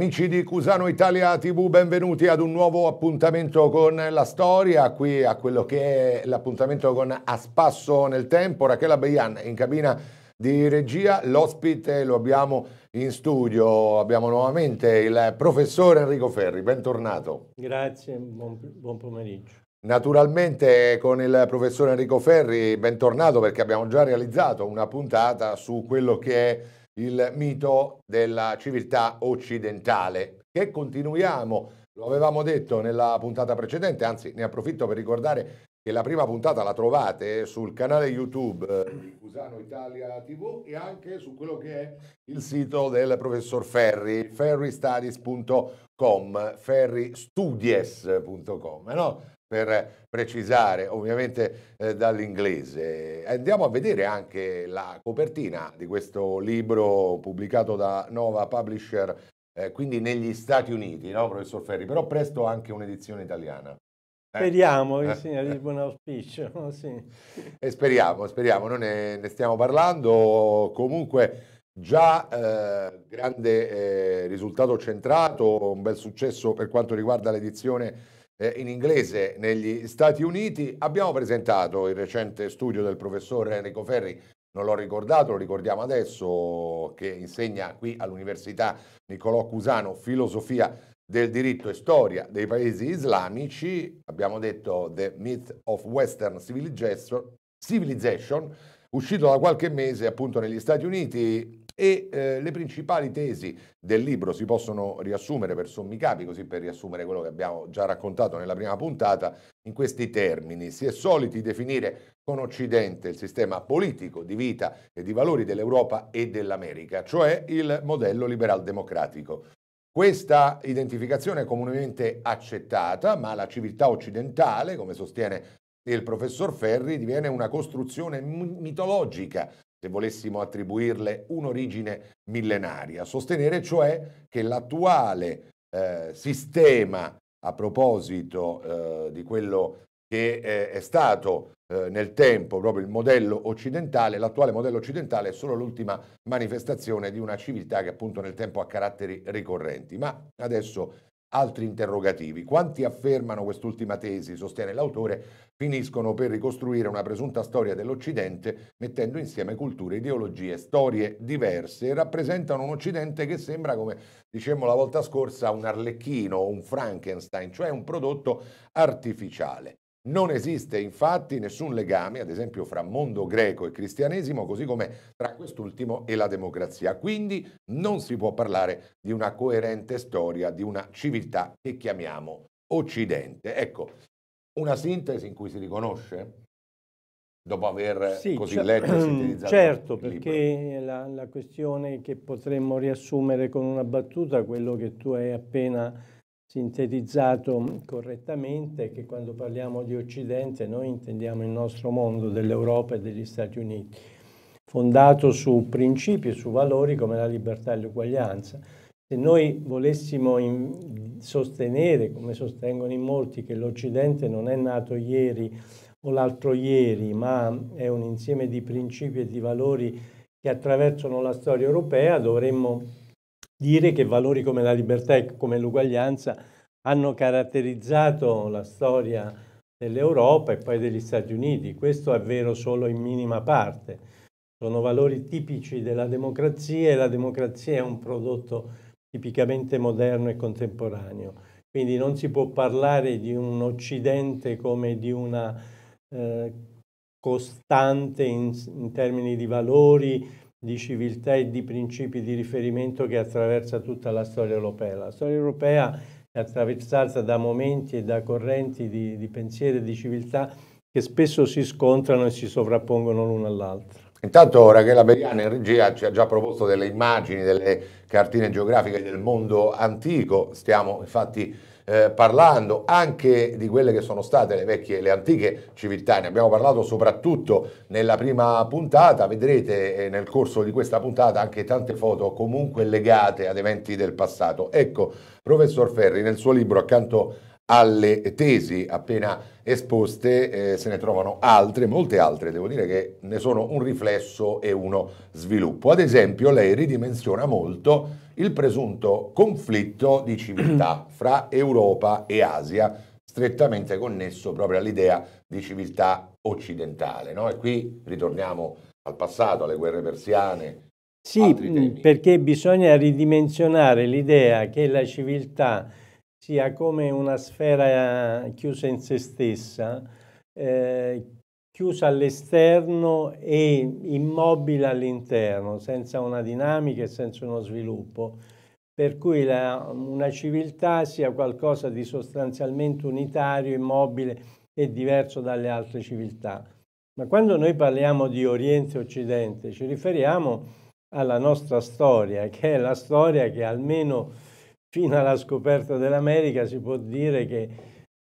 Amici di Cusano Italia TV, benvenuti ad un nuovo appuntamento con la storia, qui a quello che è l'appuntamento con A Spasso nel Tempo, Rachela Beian in cabina di regia, l'ospite lo abbiamo in studio, abbiamo nuovamente il professore Enrico Ferri, bentornato. Grazie, buon, buon pomeriggio. Naturalmente con il professore Enrico Ferri, bentornato perché abbiamo già realizzato una puntata su quello che è il mito della civiltà occidentale, che continuiamo, lo avevamo detto nella puntata precedente, anzi ne approfitto per ricordare che la prima puntata la trovate sul canale YouTube eh, Cusano Italia TV e anche su quello che è il sito del professor Ferri, ferristudies.com, ferristudies.com, eh, no? per precisare, ovviamente eh, dall'inglese. Andiamo a vedere anche la copertina di questo libro pubblicato da Nova Publisher, eh, quindi negli Stati Uniti, no, professor Ferri? Però presto anche un'edizione italiana. Eh. Speriamo che eh? sia di buon auspicio. Sì. E speriamo, speriamo, noi ne, ne stiamo parlando. Comunque già eh, grande eh, risultato centrato, un bel successo per quanto riguarda l'edizione eh, in inglese negli Stati Uniti. Abbiamo presentato il recente studio del professor Enrico Ferri, non l'ho ricordato, lo ricordiamo adesso, che insegna qui all'Università Niccolò Cusano filosofia del diritto e storia dei paesi islamici, abbiamo detto The Myth of Western Civilization, Civilization uscito da qualche mese appunto negli Stati Uniti, e eh, le principali tesi del libro si possono riassumere per sommi capi, così per riassumere quello che abbiamo già raccontato nella prima puntata, in questi termini. Si è soliti definire con Occidente il sistema politico di vita e di valori dell'Europa e dell'America, cioè il modello liberal democratico. Questa identificazione è comunemente accettata, ma la civiltà occidentale, come sostiene il professor Ferri, diviene una costruzione mitologica se volessimo attribuirle un'origine millenaria, sostenere cioè che l'attuale eh, sistema a proposito eh, di quello che eh, è stato eh, nel tempo proprio il modello occidentale, l'attuale modello occidentale è solo l'ultima manifestazione di una civiltà che appunto nel tempo ha caratteri ricorrenti, ma adesso altri interrogativi. Quanti affermano quest'ultima tesi, sostiene l'autore, finiscono per ricostruire una presunta storia dell'Occidente mettendo insieme culture, ideologie, storie diverse e rappresentano un Occidente che sembra, come dicevamo la volta scorsa, un arlecchino, un Frankenstein, cioè un prodotto artificiale. Non esiste infatti nessun legame, ad esempio, fra mondo greco e cristianesimo, così come tra quest'ultimo e la democrazia. Quindi non si può parlare di una coerente storia di una civiltà che chiamiamo Occidente. Ecco, una sintesi in cui si riconosce, dopo aver sì, così cer- letto e sintetizzato. Certo, perché la, la questione che potremmo riassumere con una battuta, quello che tu hai appena sintetizzato correttamente che quando parliamo di Occidente noi intendiamo il nostro mondo dell'Europa e degli Stati Uniti, fondato su principi e su valori come la libertà e l'uguaglianza. Se noi volessimo in, sostenere, come sostengono in molti, che l'Occidente non è nato ieri o l'altro ieri, ma è un insieme di principi e di valori che attraversano la storia europea, dovremmo dire che valori come la libertà e come l'uguaglianza hanno caratterizzato la storia dell'Europa e poi degli Stati Uniti. Questo è vero solo in minima parte. Sono valori tipici della democrazia e la democrazia è un prodotto tipicamente moderno e contemporaneo. Quindi non si può parlare di un Occidente come di una eh, costante in, in termini di valori, di civiltà e di principi di riferimento che attraversa tutta la storia europea. La storia europea è attraversata da momenti e da correnti di, di pensiero e di civiltà che spesso si scontrano e si sovrappongono l'uno all'altro. Intanto Rachela Beriana in regia ci ha già proposto delle immagini, delle cartine geografiche del mondo antico, stiamo infatti eh, parlando anche di quelle che sono state le vecchie, le antiche civiltà, ne abbiamo parlato soprattutto nella prima puntata, vedrete eh, nel corso di questa puntata anche tante foto comunque legate ad eventi del passato. Ecco, professor Ferri nel suo libro accanto alle tesi appena esposte eh, se ne trovano altre, molte altre, devo dire che ne sono un riflesso e uno sviluppo. Ad esempio lei ridimensiona molto il presunto conflitto di civiltà fra Europa e Asia, strettamente connesso proprio all'idea di civiltà occidentale. No? E qui ritorniamo al passato, alle guerre persiane. Sì, mm, perché bisogna ridimensionare l'idea che la civiltà sia come una sfera chiusa in se stessa, eh, chiusa all'esterno e immobile all'interno, senza una dinamica e senza uno sviluppo, per cui la, una civiltà sia qualcosa di sostanzialmente unitario, immobile e diverso dalle altre civiltà. Ma quando noi parliamo di Oriente e Occidente ci riferiamo alla nostra storia, che è la storia che almeno fino alla scoperta dell'America si può dire che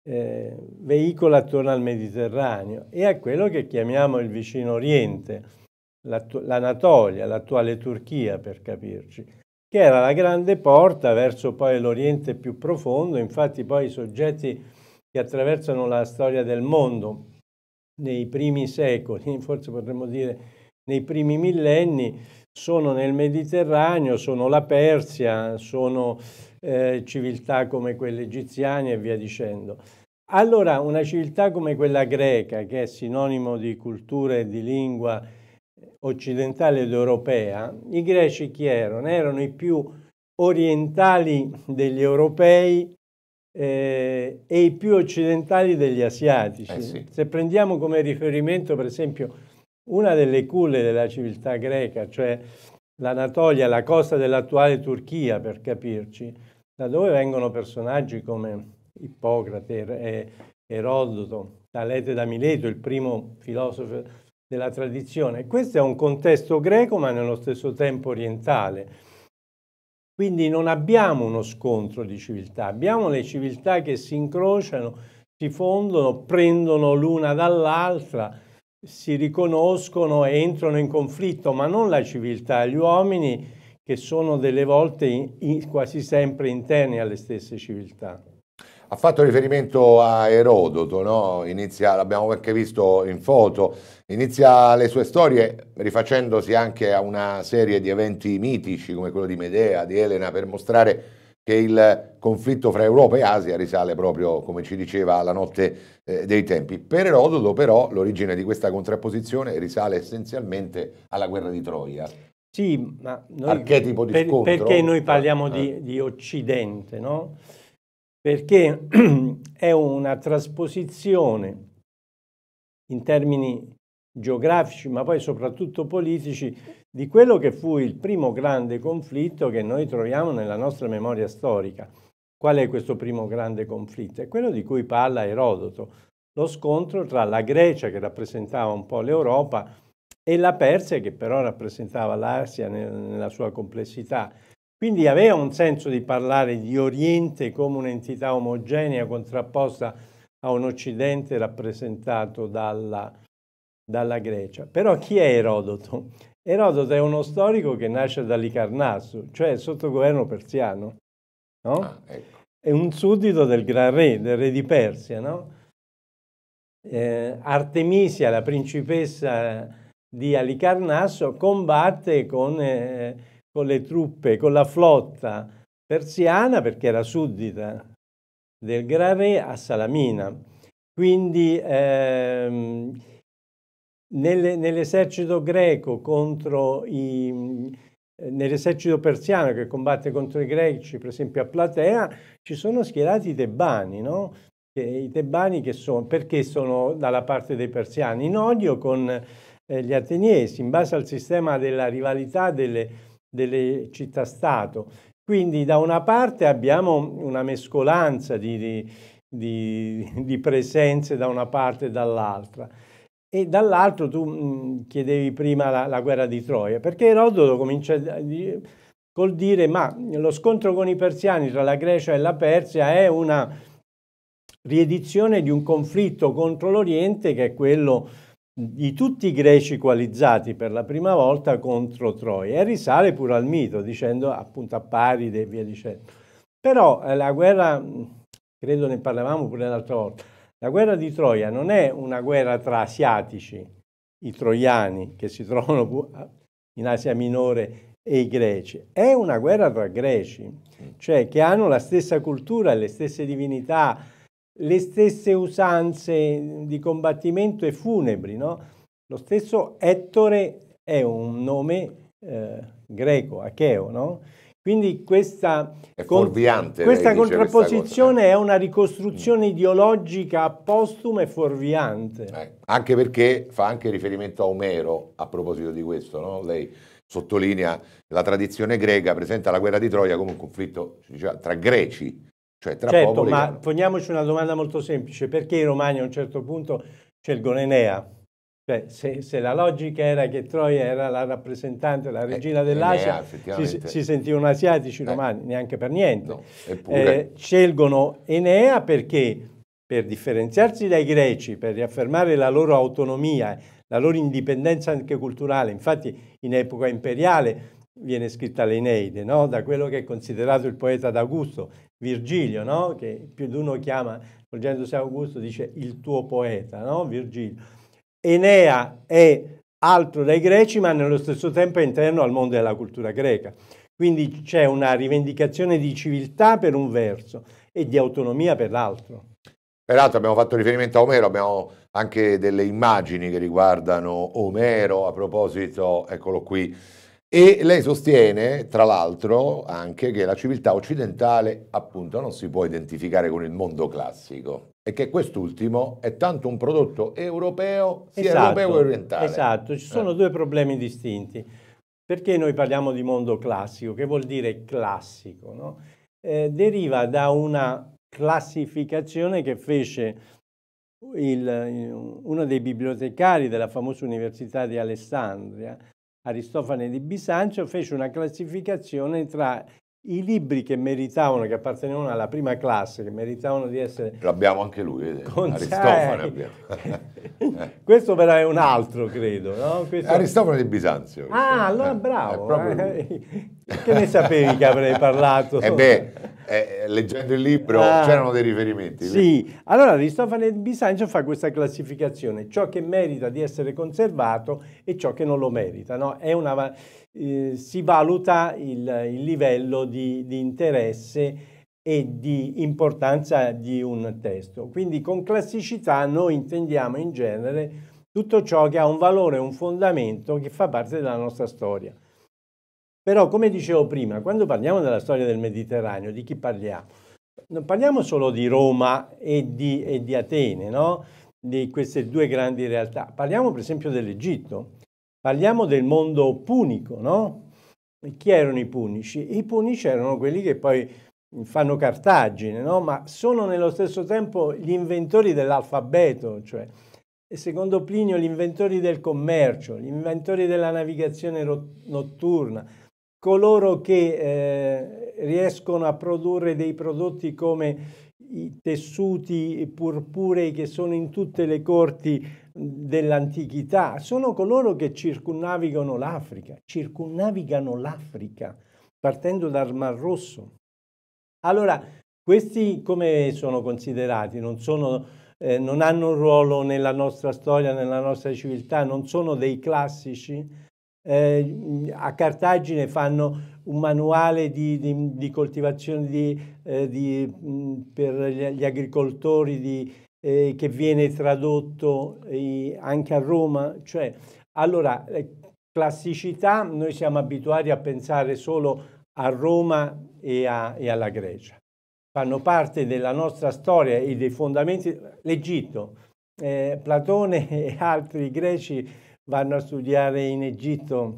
eh, veicola attorno al Mediterraneo e a quello che chiamiamo il vicino Oriente, l'Anatolia, l'attuale Turchia per capirci, che era la grande porta verso poi l'Oriente più profondo, infatti poi i soggetti che attraversano la storia del mondo nei primi secoli, forse potremmo dire nei primi millenni, sono nel Mediterraneo, sono la Persia, sono eh, civiltà come quelle egiziane e via dicendo. Allora, una civiltà come quella greca, che è sinonimo di cultura e di lingua occidentale ed europea, i greci chi erano? Erano i più orientali degli europei eh, e i più occidentali degli asiatici. Eh sì. Se prendiamo come riferimento, per esempio, una delle culle della civiltà greca, cioè l'Anatolia, la costa dell'attuale Turchia, per capirci, da dove vengono personaggi come Ippocrate, er-, eh, Erodoto, Talete da Mileto, il primo filosofo della tradizione. Questo è un contesto greco ma nello stesso tempo orientale. Quindi non abbiamo uno scontro di civiltà, abbiamo le civiltà che si incrociano, si fondono, prendono l'una dall'altra, si riconoscono e entrano in conflitto, ma non la civiltà, gli uomini che sono delle volte in, in, quasi sempre interni alle stesse civiltà. Ha fatto riferimento a Erodoto, no? Inizia, l'abbiamo anche visto in foto, inizia le sue storie rifacendosi anche a una serie di eventi mitici come quello di Medea, di Elena, per mostrare che il conflitto fra Europa e Asia risale proprio, come ci diceva, alla notte eh, dei tempi. Per Erodoto però l'origine di questa contrapposizione risale essenzialmente alla guerra di Troia. Sì, ma noi, archetipo di per, scontro. Perché noi ah, parliamo eh. di, ah. di Occidente, no? perché è una trasposizione in termini geografici, ma poi soprattutto politici, di quello che fu il primo grande conflitto che noi troviamo nella nostra memoria storica. Qual è questo primo grande conflitto? È quello di cui parla Erodoto, lo scontro tra la Grecia, che rappresentava un po' l'Europa, e la Persia, che però rappresentava l'Asia nella sua complessità. Quindi aveva un senso di parlare di Oriente come un'entità omogenea contrapposta a un Occidente rappresentato dalla, dalla Grecia. Però chi è Erodoto? Erodoto è uno storico che nasce dall'Icarnasso, cioè sotto governo persiano, no? ah, ecco. È un suddito del gran re, del re di Persia, no? eh, Artemisia, la principessa di Alicarnasso, combatte con eh, con le truppe, con la flotta persiana, perché era suddita del Gran Re, a Salamina. Quindi ehm, nell'esercito greco contro i, nell'esercito persiano che combatte contro i greci, per esempio a Platea, ci sono schierati i tebani, no? I tebani che sono, perché sono dalla parte dei persiani? In odio con eh, gli ateniesi, in base al sistema della rivalità delle delle città-stato. Quindi da una parte abbiamo una mescolanza di, di, di, di presenze da una parte e dall'altra. E dall'altro tu chiedevi prima la, la, guerra di Troia, perché Erodoto comincia di, col dire ma lo scontro con i persiani tra la Grecia e la Persia è una riedizione di un conflitto contro l'Oriente che è quello di tutti i greci coalizzati per la prima volta contro Troia e risale pure al mito dicendo appunto a Paride e via dicendo. Però eh, la guerra, credo ne parlavamo pure l'altra volta, la guerra di Troia non è una guerra tra asiatici, i troiani che si trovano in Asia Minore e i greci, è una guerra tra greci, cioè che hanno la stessa cultura, e le stesse divinità, le stesse usanze di combattimento e funebri. No? Lo stesso Ettore è un nome eh, greco, acheo, no? Quindi questa, è con, questa contrapposizione questa è una ricostruzione mm. ideologica postuma e fuorviante. Eh, anche perché fa anche riferimento a Omero a proposito di questo, no? Lei sottolinea la tradizione greca, presenta la guerra di Troia come un conflitto cioè, tra greci cioè, tra certo, popoli... ma poniamoci una domanda molto semplice. Perché in Romagna a un certo punto c'è il Cioè, se, se, la logica era che Troia era la rappresentante, la eh, regina eh, dell'Asia, Enea, si, si, sentivano asiatici eh. romani, neanche per niente. No, eh, scelgono Enea perché per differenziarsi dai greci, per riaffermare la loro autonomia, la loro indipendenza anche culturale. Infatti in epoca imperiale viene scritta l'Eneide, no? da quello che è considerato il poeta d'Augusto, Virgilio, no? che più di uno chiama, Fulgenzo San Augusto dice il tuo poeta, no? Virgilio. Enea è altro dai greci, ma nello stesso tempo è interno al mondo della cultura greca. Quindi c'è una rivendicazione di civiltà per un verso e di autonomia per l'altro. Peraltro abbiamo fatto riferimento a Omero, abbiamo anche delle immagini che riguardano Omero, a proposito, eccolo qui, e lei sostiene, tra l'altro, anche che la civiltà occidentale appunto non si può identificare con il mondo classico e che quest'ultimo è tanto un prodotto europeo sia esatto, europeo che orientale. Esatto, ci sono eh. due problemi distinti. Perché noi parliamo di mondo classico? Che vuol dire classico? No? Eh, deriva da una classificazione che fece il, uno dei bibliotecari della famosa Università di Alessandria, Aristofane di Bisancio fece una classificazione tra i libri che meritavano, che appartenevano alla prima classe, che meritavano di essere... L'abbiamo anche lui, eh, con... Aristofane abbiamo. Questo però è un altro, credo. No? Questo... Aristofane di Bisanzio. Ah, allora eh, bravo. Eh, che ne sapevi che avrei parlato? eh beh, eh, leggendo il libro ah, c'erano dei riferimenti. Sì, allora Aristofane Bisancio fa questa classificazione, ciò che merita di essere conservato e ciò che non lo merita. No? Una, eh, si valuta il, il livello di, di interesse e di importanza di un testo. Quindi con classicità noi intendiamo in genere tutto ciò che ha un valore, un fondamento che fa parte della nostra storia. Però, come dicevo prima, quando parliamo della storia del Mediterraneo, di chi parliamo? Non parliamo solo di Roma e di, e di Atene, no? di queste due grandi realtà. Parliamo per esempio dell'Egitto, parliamo del mondo punico, no? Chi erano i punici? I punici erano quelli che poi fanno Cartagine, no? ma sono nello stesso tempo gli inventori dell'alfabeto, cioè secondo Plinio gli inventori del commercio, gli inventori della navigazione notturna, coloro che eh, riescono a produrre dei prodotti come i tessuti purpurei che sono in tutte le corti dell'antichità, sono coloro che circunnavigano l'Africa, circunnavigano l'Africa partendo dal Mar Rosso. Allora, questi come sono considerati? Non, sono, eh, non hanno un ruolo nella nostra storia, nella nostra civiltà, non sono dei classici? eh, a Cartagine fanno un manuale di, di, di coltivazione di, eh, mh, mm, per gli agricoltori eh, che viene tradotto eh, anche a Roma. Cioè, allora, eh, classicità, noi siamo abituati a pensare solo a Roma e, a, e alla Grecia. Fanno parte della nostra storia e dei fondamenti l'Egitto. Eh, Platone e altri greci vanno a studiare in Egitto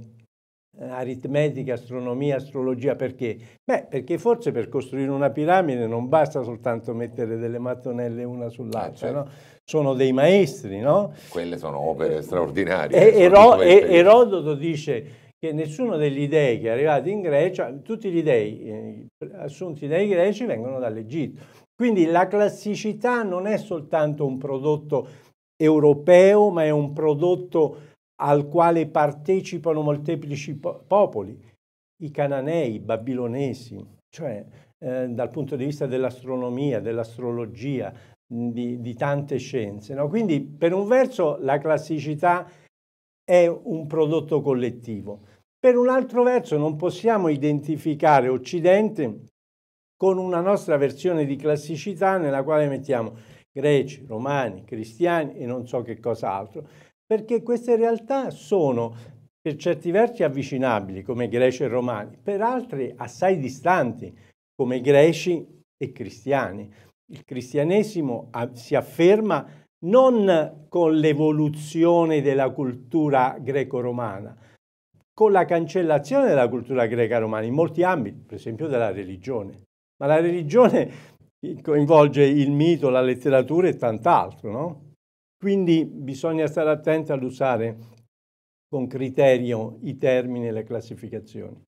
eh, aritmetica, astronomia, astrologia, perché? Beh, perché forse per costruire una piramide non basta soltanto mettere delle mattonelle una sull'altra, eh, certo. no? sono dei maestri, no? Quelle sono opere eh, straordinarie. E, eh, Ero, Erodoto dice che nessuno degli dei che è arrivato in Grecia, tutti gli dei eh, assunti dai greci vengono dall'Egitto. Quindi la classicità non è soltanto un prodotto europeo, ma è un prodotto al quale partecipano molteplici popoli, i cananei, i babilonesi, cioè eh, dal punto di vista dell'astronomia, dell'astrologia, di, di, tante scienze. No? Quindi per un verso la classicità è un prodotto collettivo, per un altro verso non possiamo identificare Occidente con una nostra versione di classicità nella quale mettiamo greci, romani, cristiani e non so che cos'altro perché queste realtà sono per certi versi avvicinabili come greci e romani, per altri assai distanti come greci e cristiani. Il cristianesimo ah, si afferma non con l'evoluzione della cultura greco-romana, con la cancellazione della cultura greca-romana in molti ambiti, per esempio della religione. Ma la religione eh, coinvolge il mito, la letteratura e tant'altro, no? Quindi bisogna stare attenti ad usare con criterio i termini e le classificazioni.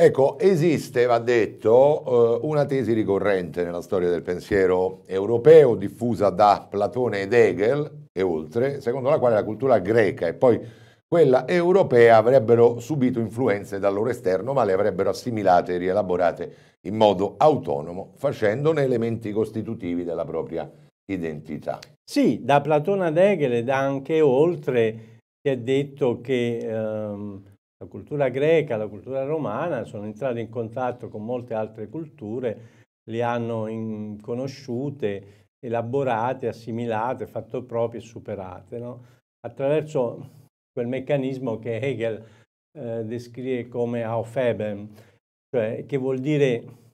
Ecco, esiste, va detto, eh, una tesi ricorrente nella storia del pensiero europeo, diffusa da Platone ed Hegel e oltre, secondo la quale la cultura greca e poi quella europea avrebbero subito influenze dal loro esterno, ma le avrebbero assimilate e rielaborate in modo autonomo, facendone elementi costitutivi della propria identità. Sì, da Platone ad Hegel ed anche oltre si è detto che ehm, la cultura greca, la cultura romana sono entrate in contatto con molte altre culture, le hanno in, conosciute, elaborate, assimilate, fatto proprie e superate, no? attraverso quel meccanismo che Hegel eh, descrive come Aufheben, cioè che vuol dire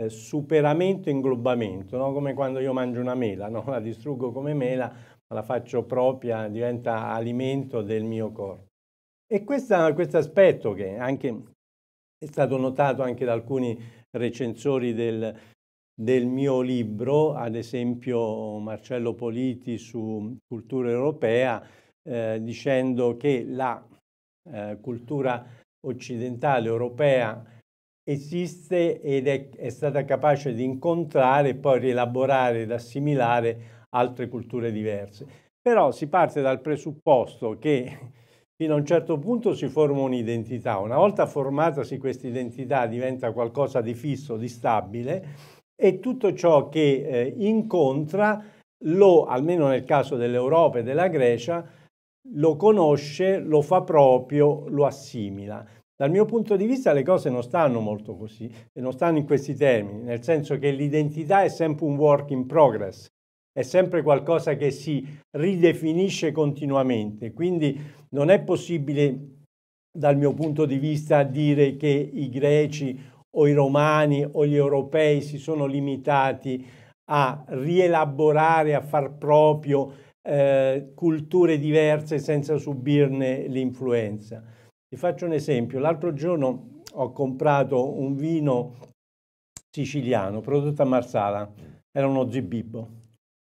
eh, superamento e inglobamento, no? come quando io mangio una mela, no? la distruggo come mela, ma la faccio propria, diventa alimento del mio corpo. E questo aspetto che anche, è stato notato anche da alcuni recensori del, del mio libro, ad esempio Marcello Politi su cultura europea, eh, dicendo che la eh, cultura occidentale europea esiste ed è, è stata capace di incontrare, e poi rielaborare ed assimilare altre culture diverse. Però si parte dal presupposto che fino a un certo punto si forma un'identità. Una volta formatasi questa identità diventa qualcosa di fisso, di stabile e tutto ciò che eh, incontra lo, almeno nel caso dell'Europa e della Grecia, lo conosce, lo fa proprio, lo assimila. Dal mio punto di vista le cose non stanno molto così, non stanno in questi termini, nel senso che l'identità è sempre un work in progress, è sempre qualcosa che si ridefinisce continuamente, quindi non è possibile dal mio punto di vista dire che i greci o i romani o gli europei si sono limitati a rielaborare, a far proprio eh, culture diverse senza subirne l'influenza. Vi faccio un esempio. L'altro giorno ho comprato un vino siciliano prodotto a Marsala. Era uno zibibbo.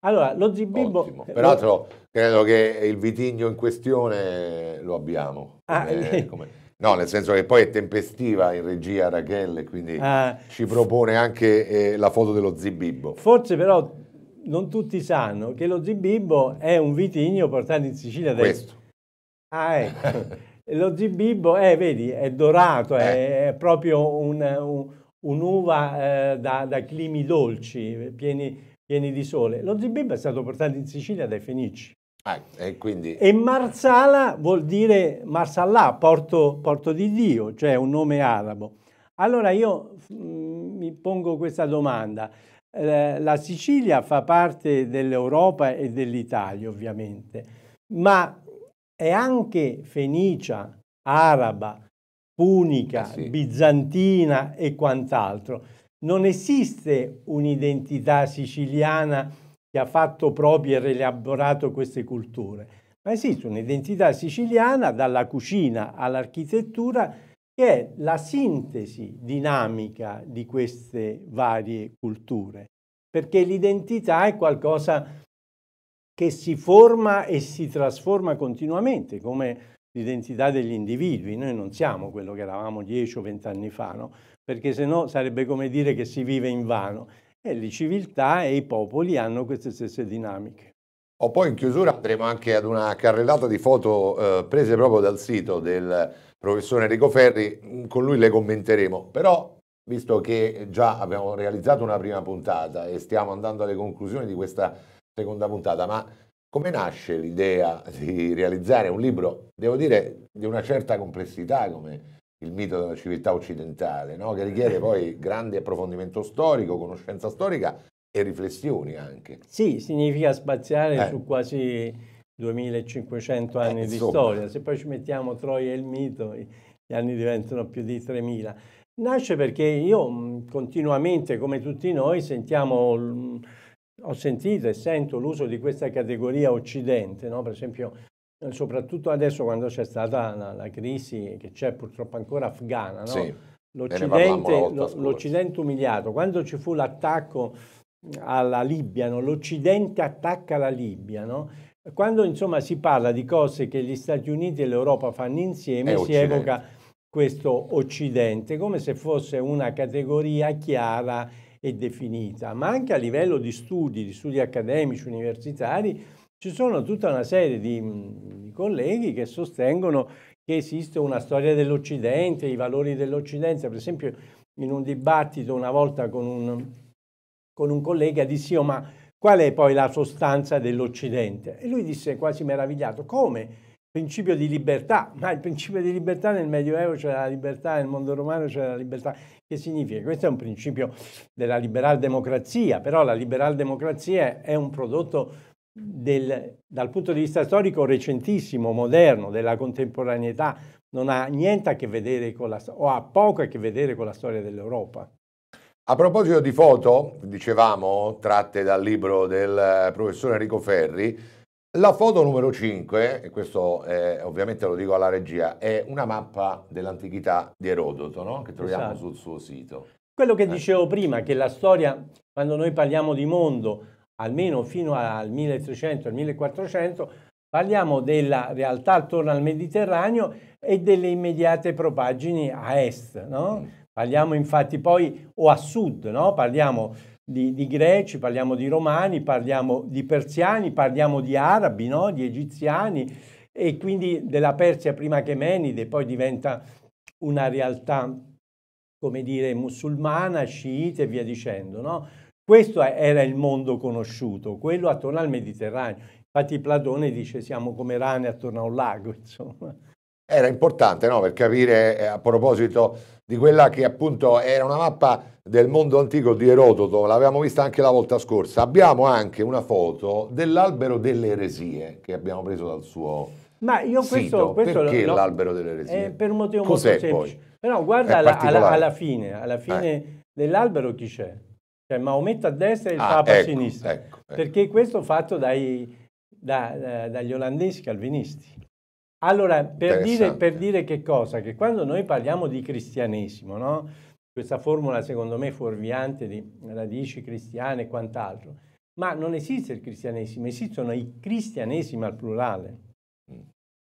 Allora, lo zibibbo... Ottimo. Peraltro credo che il vitigno in questione lo abbiamo. Ah, eh, come... No, nel senso che poi è tempestiva in regia Rachelle, quindi ah, ci propone anche eh, la foto dello zibibbo. Forse però non tutti sanno che lo zibibbo è un vitigno portato in Sicilia da... Questo. Ah, ecco. Lo zibibbo, eh, vedi, è dorato, è, eh. è proprio un'uva un, un eh, da, da, climi dolci, pieni, pieni, di sole. Lo zibibbo è stato portato in Sicilia dai Fenici. Ah, e, quindi... e, Marsala vuol dire Marsalà, porto, porto, di Dio, cioè un nome arabo. Allora io mm, mi pongo questa domanda. Eh, la Sicilia fa parte dell'Europa e dell'Italia ovviamente, ma e anche fenicia, araba, punica, eh sì. bizantina e quant'altro. Non esiste un'identità siciliana che ha fatto proprio e rielaborato queste culture, ma esiste un'identità siciliana dalla cucina all'architettura che è la sintesi dinamica di queste varie culture, perché l'identità è qualcosa che si forma e si trasforma continuamente, come l'identità degli individui. Noi non siamo quello che eravamo 10 o 20 anni fa, no? perché sennò sarebbe come dire che si vive in vano. E le civiltà e i popoli hanno queste stesse dinamiche. O poi in chiusura andremo anche ad una carrellata di foto eh, prese proprio dal sito del professore Enrico Ferri, mm, con lui le commenteremo, però visto che già abbiamo realizzato una prima puntata e stiamo andando alle conclusioni di questa seconda puntata, ma come nasce l'idea di realizzare un libro, devo dire, di una certa complessità come il mito della civiltà occidentale, no? che richiede poi grande approfondimento storico, conoscenza storica e riflessioni anche. Sì, significa spaziare eh. su quasi 2500 eh, anni eh, di storia, se poi ci mettiamo Troia e il mito, gli anni diventano più di 3000. Nasce perché io continuamente, come tutti noi, sentiamo ho sentito e sento l'uso di questa categoria occidente, no? per esempio eh, soprattutto adesso quando c'è stata la, la crisi che c'è purtroppo ancora afghana, no? sì, l'Occidente, umiliato, quando ci fu l'attacco alla Libia, no? l'Occidente attacca la Libia, no? quando insomma si parla di cose che gli Stati Uniti e l'Europa fanno insieme si evoca questo Occidente come se fosse una categoria chiara e definita, ma anche a livello di studi, di studi accademici, universitari, ci sono tutta una serie di, mm, di colleghi che sostengono che esiste una storia dell'Occidente, i valori dell'Occidente. Per esempio, in un dibattito una volta con un, con un collega dissi io, oh, ma qual è poi la sostanza dell'Occidente? E lui disse quasi meravigliato, come? Principio di libertà, ma il principio di libertà nel Medioevo c'era la libertà, nel mondo romano c'era la libertà. Che significa? Questo è un principio della liberal democrazia, però la liberal democrazia è un prodotto del, dal punto di vista storico recentissimo, moderno, della contemporaneità, non ha niente a che vedere con la o ha poco a che vedere con la storia dell'Europa. A proposito di foto, dicevamo, tratte dal libro del eh, professore Enrico Ferri, la foto numero 5, e questo è, ovviamente lo dico alla regia, è una mappa dell'antichità di Erodoto, no? che troviamo esatto. sul suo sito. Quello che eh. dicevo prima, che la storia, quando noi parliamo di mondo, almeno fino al 1300, al 1400, parliamo della realtà attorno al Mediterraneo e delle immediate propaggini a est. No? Mm. Parliamo infatti poi, o a sud, no? parliamo di, di, greci, parliamo di romani, parliamo di persiani, parliamo di arabi, no? di egiziani e quindi della Persia prima che Menide poi diventa una realtà, come dire, musulmana, sciita e via dicendo. No? Questo era il mondo conosciuto, quello attorno al Mediterraneo. Infatti Platone dice siamo come rane attorno a un lago, insomma era importante no? per capire eh, a proposito di quella che appunto era una mappa del mondo antico di Erodoto, l'avevamo vista anche la volta scorsa. Abbiamo anche una foto dell'albero delle eresie che abbiamo preso dal suo Ma io questo, sito. Questo Perché lo, l'albero delle eresie? Eh, per un motivo Cos'è molto semplice. Poi? Però guarda alla, alla, alla, fine, alla eh. fine eh. dell'albero chi c'è? Cioè Maometto a destra e il ah, Papa ecco, a sinistra. Ecco, ecco. Perché questo fatto dai, da, da, eh, dagli olandesi calvinisti. Allora, per dire, per dire, che cosa? Che quando noi parliamo di cristianesimo, no? questa formula secondo me fuorviante di radici cristiane e quant'altro, ma non esiste il cristianesimo, esistono i cristianesimi al plurale. Mm.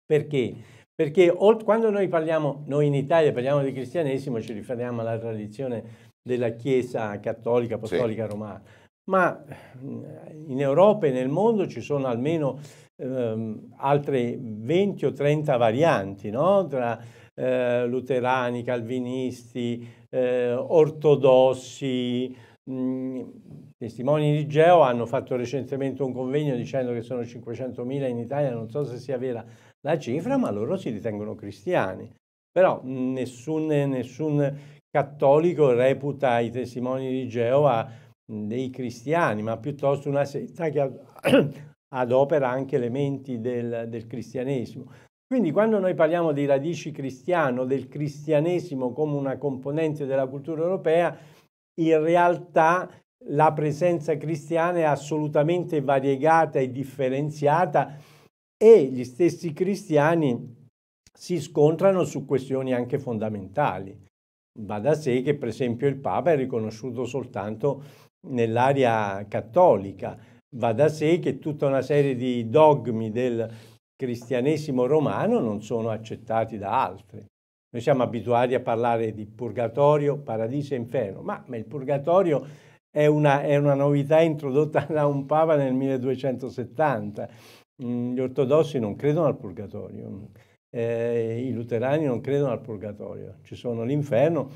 Perché? Perché quando noi parliamo, noi in Italia parliamo di cristianesimo, ci riferiamo alla tradizione della Chiesa cattolica apostolica sì. romana, ma mm, in Europa e nel mondo ci sono almeno ehm, altre 20 o 30 varianti, no? tra eh, luterani, calvinisti, eh, ortodossi. Mh, mm, testimoni di Geo hanno fatto recentemente un convegno dicendo che sono 500.000 in Italia, non so se sia vera la cifra, ma loro si ritengono cristiani. Però nessun, nessun cattolico reputa i testimoni di Geova mm, dei cristiani, ma piuttosto una setta che adopera anche elementi del, del cristianesimo. Quindi quando noi parliamo di radici cristiano, del cristianesimo come una componente della cultura europea, in realtà la presenza cristiana è assolutamente variegata e differenziata e gli stessi cristiani si scontrano su questioni anche fondamentali. Va da sé che per esempio il Papa è riconosciuto soltanto nell'area cattolica, Va da sé che tutta una serie di dogmi del cristianesimo romano non sono accettati da altri. Noi siamo abituati a parlare di purgatorio, paradiso e inferno, ma, ma il purgatorio è una, è una, novità introdotta da un Papa nel 1270. Mm, gli ortodossi non credono al purgatorio, mm. eh, i luterani non credono al purgatorio, ci sono l'inferno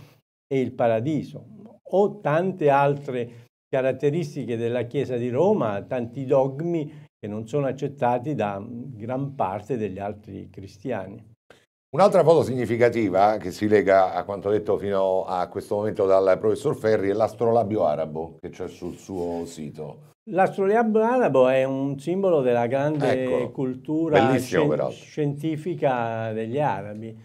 e il paradiso o tante altre caratteristiche della Chiesa di Roma, tanti dogmi che non sono accettati da mm, gran parte degli altri cristiani. Un'altra foto significativa eh, che si lega a quanto detto fino a questo momento dal professor Ferri è l'astrolabio arabo che c'è sul suo sito. L'astrolabio arabo è un simbolo della grande Eccolo. cultura scien- scientifica degli arabi.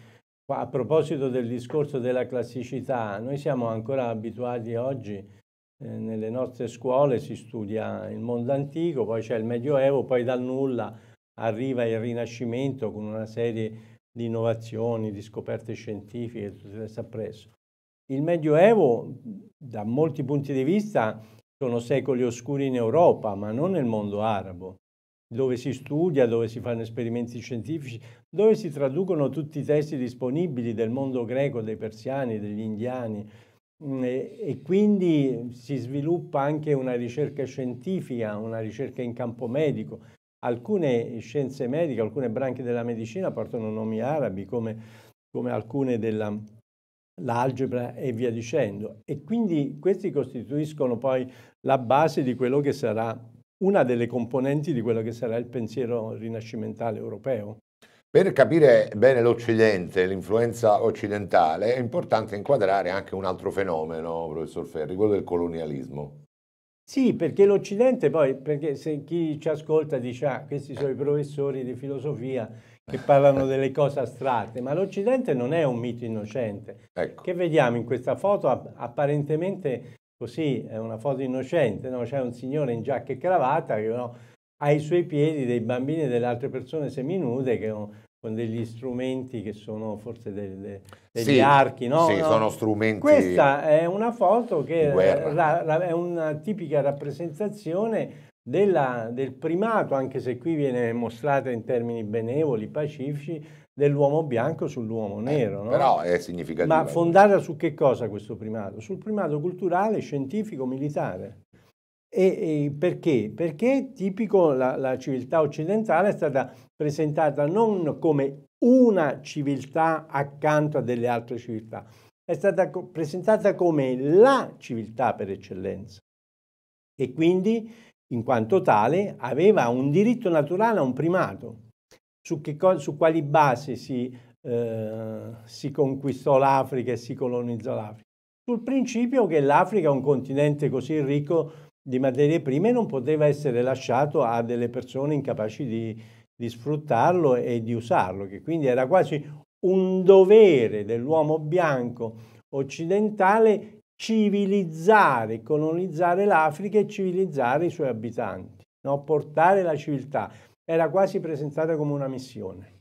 A proposito del discorso della classicità, noi siamo ancora abituati oggi a eh, nelle nostre scuole si studia il mondo antico, poi c'è il Medioevo, poi dal nulla arriva il Rinascimento con una serie di innovazioni, di scoperte scientifiche, tutto questo appresso. Il Medioevo, da molti punti di vista, sono secoli oscuri in Europa, ma non nel mondo arabo, dove si studia, dove si fanno esperimenti scientifici, dove si traducono tutti i testi disponibili del mondo greco, dei persiani, degli indiani, Mm, e quindi si sviluppa anche una ricerca scientifica, una ricerca in campo medico. Alcune scienze mediche, alcune branche della medicina portano nomi arabi come, come alcune dell'algebra e via dicendo. E quindi questi costituiscono poi la base di quello che sarà una delle componenti di quello che sarà il pensiero rinascimentale europeo. Per capire bene l'Occidente, l'influenza occidentale, è importante inquadrare anche un altro fenomeno, professor Ferri, quello del colonialismo. Sì, perché l'Occidente poi, perché se chi ci ascolta dice ah, questi sono i professori di filosofia che parlano delle cose astratte, ma l'Occidente non è un mito innocente. Ecco. Che vediamo in questa foto apparentemente così, è una foto innocente, no? c'è un signore in giacca e cravatta che no, ai suoi piedi dei bambini e delle altre persone seminude che ho, con degli strumenti che sono forse delle, degli sì, archi, no? Sì, no? sono strumenti. Questa è una foto che ra, ra, è una tipica rappresentazione della, del primato, anche se qui viene mostrata in termini benevoli, pacifici, dell'uomo bianco sull'uomo eh, nero. Eh, no? Però è significativo. Ma fondata su che cosa questo primato? Sul primato culturale, scientifico, militare. E, e perché? Perché tipico la, la civiltà occidentale è stata presentata non come una civiltà accanto a delle altre civiltà, è stata presentata come la civiltà per eccellenza e quindi in quanto tale aveva un diritto naturale a un primato. Su, che, su quali basi si, eh, si conquistò l'Africa e si colonizzò l'Africa? Sul principio che l'Africa è un continente così ricco di materie prime non poteva essere lasciato a delle persone incapaci di, di sfruttarlo e di usarlo, che quindi era quasi un dovere dell'uomo bianco occidentale civilizzare, colonizzare l'Africa e civilizzare i suoi abitanti, no? portare la civiltà. Era quasi presentata come una missione.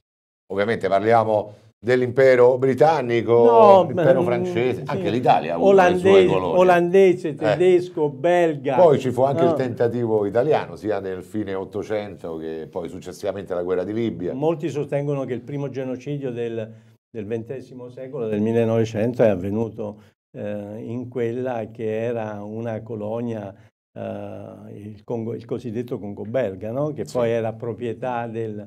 Ovviamente parliamo dell'impero britannico, no, l'impero francese, sì. anche l'Italia olandese, olandese, eh. tedesco, eh. belga. Poi ci fu anche no. il ah. tentativo italiano, sia nel fine 800 che poi successivamente alla guerra di Libia. Molti sostengono che il primo genocidio del, del XX secolo, del 1900, è avvenuto eh, in quella che era una colonia, eh, il, Congo, il, cosiddetto Congo belga, no? che sì. poi era proprietà del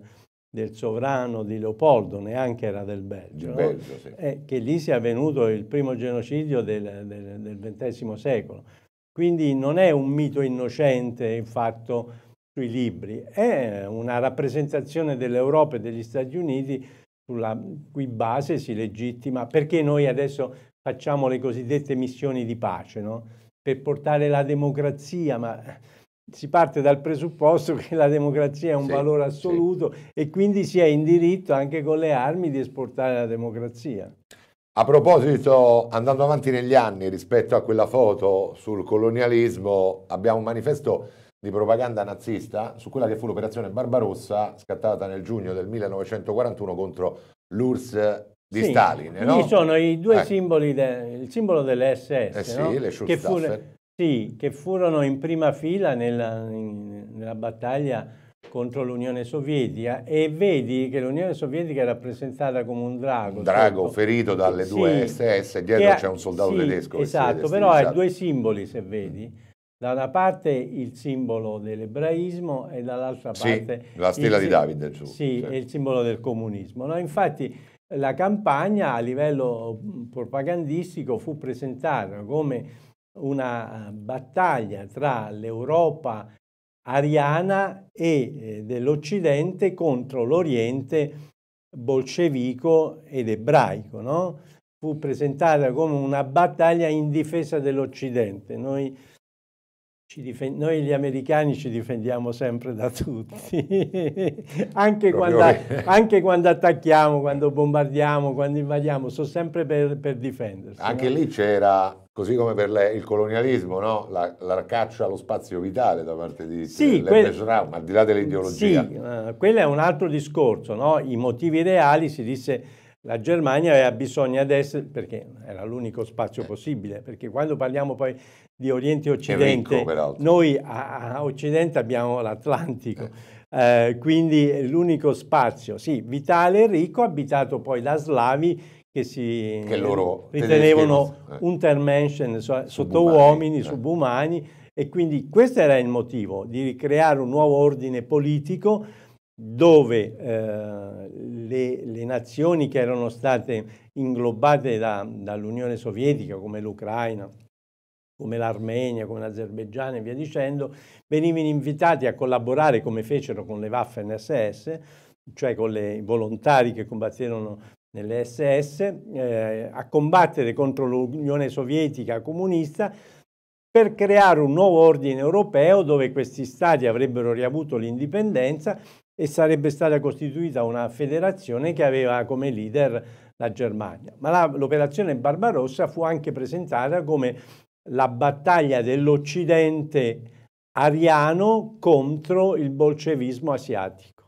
del sovrano di Leopoldo, neanche era del Belgio, no? sì. eh, che lì sia avvenuto il primo genocidio del, del, del XX secolo. Quindi non è un mito innocente fatto sui libri, è una rappresentazione dell'Europa e degli Stati Uniti sulla cui base si legittima, perché noi adesso facciamo le cosiddette missioni di pace, no? per portare la democrazia, ma si parte dal presupposto che la democrazia è un sì, valore assoluto sì. e quindi si è in diritto anche con le armi di esportare la democrazia. A proposito, andando avanti negli anni rispetto a quella foto sul colonialismo, abbiamo un manifesto di propaganda nazista su quella che fu l'operazione Barbarossa scattata nel giugno del 1941 contro l'URSS di sì, Stalin. No? sono i due ecco. simboli, de, il simbolo dell'SS, eh sì, no? che fu sì, che furono in prima fila nella, nella battaglia contro l'Unione Sovietica e vedi che l'Unione Sovietica è rappresentata come un drago. Un Drago sotto. Certo. ferito dalle due SS, dietro c'è un soldato sì, tedesco. Esatto, però ha due simboli se vedi. Da una parte il simbolo dell'ebraismo e dall'altra sì, parte... la stella di Davide. Giù, sì, certo. è il simbolo del comunismo. No, infatti la campagna a livello mm, propagandistico fu presentata come una battaglia tra l'Europa ariana e eh, dell'Occidente contro l'Oriente bolscevico ed ebraico. No? Fu presentata come una battaglia in difesa dell'Occidente. Noi, difen- noi gli americani ci difendiamo sempre da tutti, anche, quando, anche, quando, attacchiamo, quando bombardiamo, quando invadiamo, sono sempre per, per difendersi. Anche no? lì c'era Così come per le, il colonialismo, no? la, la, caccia allo spazio vitale da parte di sì, quel, Schramm, al di là dell'ideologia. Sì, uh, quello è un altro discorso. No? I motivi reali si disse la Germania aveva bisogno adesso, perché era l'unico spazio eh. possibile, perché quando parliamo poi di Oriente e Occidente, noi a, a, Occidente abbiamo l'Atlantico, eh. eh, quindi l'unico spazio, sì, vitale e ricco, abitato poi da slavi che si che ritenevano eh. untermenschen, so, sottouomini, subumani, eh. e quindi questo era il motivo di ricreare un nuovo ordine politico dove eh, le, le, nazioni che erano state inglobate da, dall'Unione Sovietica, come l'Ucraina, come l'Armenia, come l'Azerbaigian e via dicendo, venivano invitati a collaborare come fecero con le Waffen SS, cioè con i volontari che combatterono nelle SS, eh, a combattere contro l'Unione Sovietica comunista per creare un nuovo ordine europeo dove questi stati avrebbero riavuto l'indipendenza e sarebbe stata costituita una federazione che aveva come leader la Germania. Ma l'operazione Barbarossa fu anche presentata come la battaglia dell'Occidente ariano contro il bolscevismo asiatico.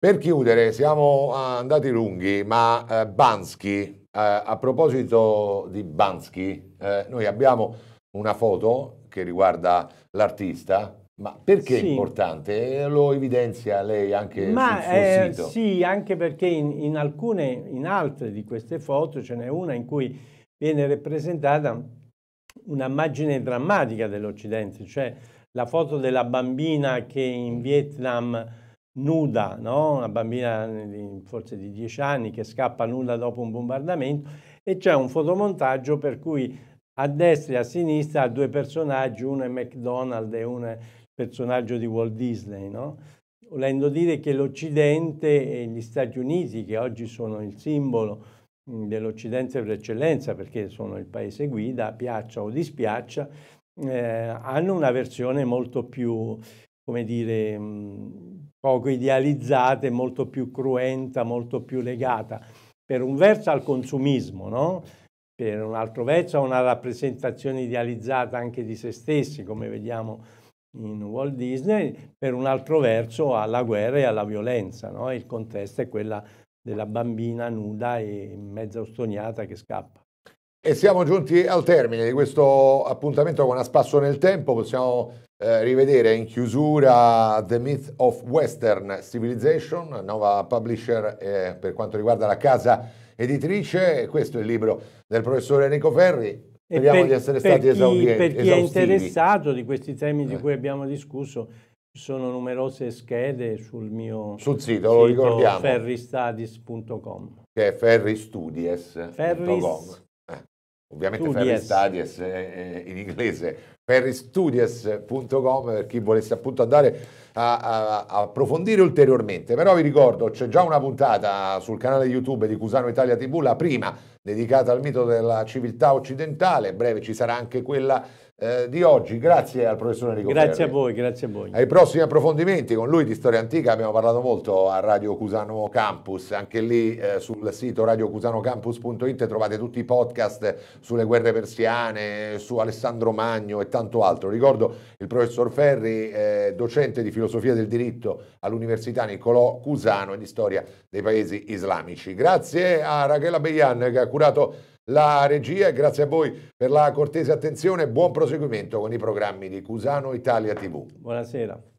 Per chiudere, siamo andati lunghi, ma eh, Bansky, eh, a proposito di Bansky, eh, noi abbiamo una foto che riguarda l'artista, ma perché sì. è importante? Lo evidenzia lei anche ma, sul suo eh, sito? Sì, anche perché in, in, alcune, in altre di queste foto ce n'è una in cui viene rappresentata un'immagine drammatica dell'Occidente, cioè la foto della bambina che in Vietnam nuda, no? una bambina forse di 10 anni che scappa nuda dopo un bombardamento e c'è un fotomontaggio per cui a destra e a sinistra ha due personaggi, uno è McDonald e uno è il personaggio di Walt Disney, no? volendo dire che l'Occidente e gli Stati Uniti, che oggi sono il simbolo mm, dell'Occidente per eccellenza, perché sono il paese guida, piaccia o dispiaccia, eh, hanno una versione molto più come dire, poco idealizzata e molto più cruenta, molto più legata per un verso al consumismo, no? per un altro verso a una rappresentazione idealizzata anche di se stessi, come vediamo in Walt Disney, per un altro verso alla guerra e alla violenza. No? Il contesto è quello della bambina nuda e mezza ostognata che scappa. E siamo giunti al termine di questo appuntamento con A Spasso nel Tempo. Possiamo eh, rivedere in chiusura The Myth of Western Civilization, nuova publisher eh, per quanto riguarda la casa editrice. Questo è il libro del professore Enrico Ferri. Speriamo per, di essere stati chi, esaudienti. Per chi esaustivi. è interessato di questi temi eh. di cui abbiamo discusso, ci sono numerose schede sul mio sul sito, sito ferristudies.com che è ferristudies.com. Ferris ovviamente Ferris Studies eh, in inglese, ferristudies.com per chi volesse appunto andare a, a, a, approfondire ulteriormente. Però vi ricordo, c'è già una puntata sul canale YouTube di Cusano Italia TV, la prima dedicata al mito della civiltà occidentale, breve ci sarà anche quella eh, di oggi. Grazie al professore Enrico Grazie Ferri. a voi, grazie a voi. Ai prossimi approfondimenti, con lui di storia antica abbiamo parlato molto a Radio Cusano Campus, anche lì eh, sul sito radiocusanocampus.it trovate tutti i podcast sulle guerre persiane, su Alessandro Magno e tanto altro. Ricordo il professor Ferri, eh, docente di filosofia del diritto all'Università Niccolò Cusano e di storia dei paesi islamici. Grazie a Rachela Beian che ha curato la regia e grazie a voi per la cortese attenzione. Buon proseguimento con i programmi di Cusano Italia TV. Buonasera.